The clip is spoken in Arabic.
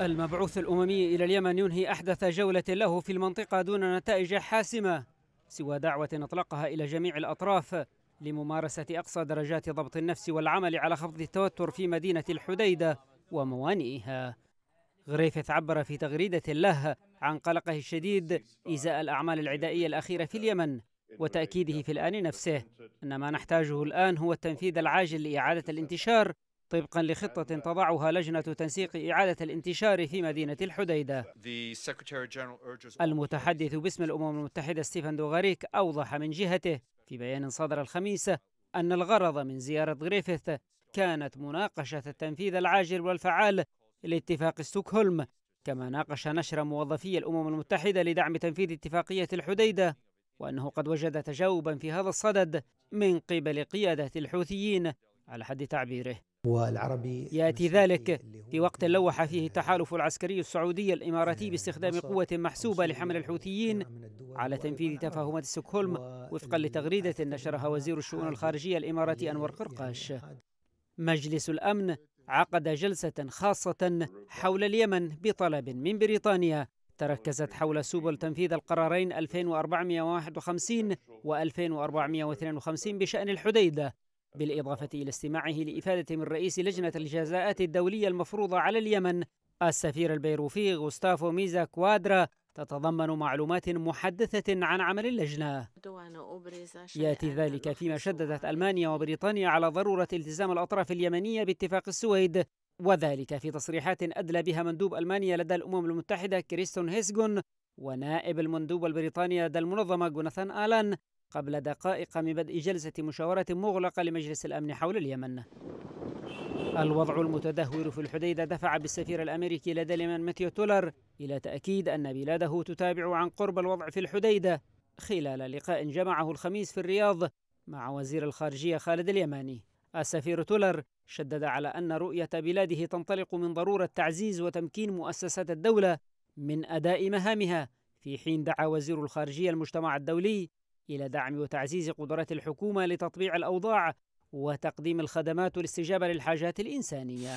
المبعوث الأممي إلى اليمن ينهي أحدث جولة له في المنطقة دون نتائج حاسمة سوى دعوة أطلقها إلى جميع الأطراف لممارسة أقصى درجات ضبط النفس والعمل على خفض التوتر في مدينة الحديدة وموانئها غريفث عبر في تغريدة له عن قلقه الشديد إزاء الأعمال العدائية الأخيرة في اليمن وتأكيده في الآن نفسه أن ما نحتاجه الآن هو التنفيذ العاجل لإعادة الانتشار طبقا لخطة تضعها لجنة تنسيق إعادة الانتشار في مدينة الحديدة المتحدث باسم الأمم المتحدة ستيفن دوغاريك أوضح من جهته في بيان صدر الخميس أن الغرض من زيارة غريفيث كانت مناقشة التنفيذ العاجل والفعال لاتفاق ستوكهولم كما ناقش نشر موظفي الأمم المتحدة لدعم تنفيذ اتفاقية الحديدة وأنه قد وجد تجاوبا في هذا الصدد من قبل قيادة الحوثيين على حد تعبيره والعربي يأتي ذلك في وقت لوح فيه التحالف العسكري السعودي الإماراتي باستخدام قوة محسوبة لحمل الحوثيين على تنفيذ تفاهمات ستوكهولم وفقا لتغريدة نشرها وزير الشؤون الخارجية الإماراتي أنور يعني قرقاش مجلس الأمن عقد جلسة خاصة حول اليمن بطلب من بريطانيا تركزت حول سبل تنفيذ القرارين 2451 و 2452 بشأن الحديدة بالإضافة إلى استماعه لإفادة من رئيس لجنة الجزاءات الدولية المفروضة على اليمن السفير البيروفي غوستافو ميزا كوادرا تتضمن معلومات محدثة عن عمل اللجنة يأتي ذلك فيما شددت ألمانيا وبريطانيا على ضرورة التزام الأطراف اليمنية باتفاق السويد وذلك في تصريحات أدلى بها مندوب ألمانيا لدى الأمم المتحدة كريستون هيسجون ونائب المندوب البريطاني لدى المنظمة جوناثان آلان قبل دقائق من بدء جلسة مشاورة مغلقة لمجلس الأمن حول اليمن الوضع المتدهور في الحديدة دفع بالسفير الأمريكي لدى اليمن ماتيو تولر إلى تأكيد أن بلاده تتابع عن قرب الوضع في الحديدة خلال لقاء جمعه الخميس في الرياض مع وزير الخارجية خالد اليماني السفير تولر شدد على أن رؤية بلاده تنطلق من ضرورة تعزيز وتمكين مؤسسات الدولة من أداء مهامها في حين دعا وزير الخارجية المجتمع الدولي إلى دعم وتعزيز قدرات الحكومة لتطبيع الأوضاع وتقديم الخدمات والاستجابة للحاجات الإنسانية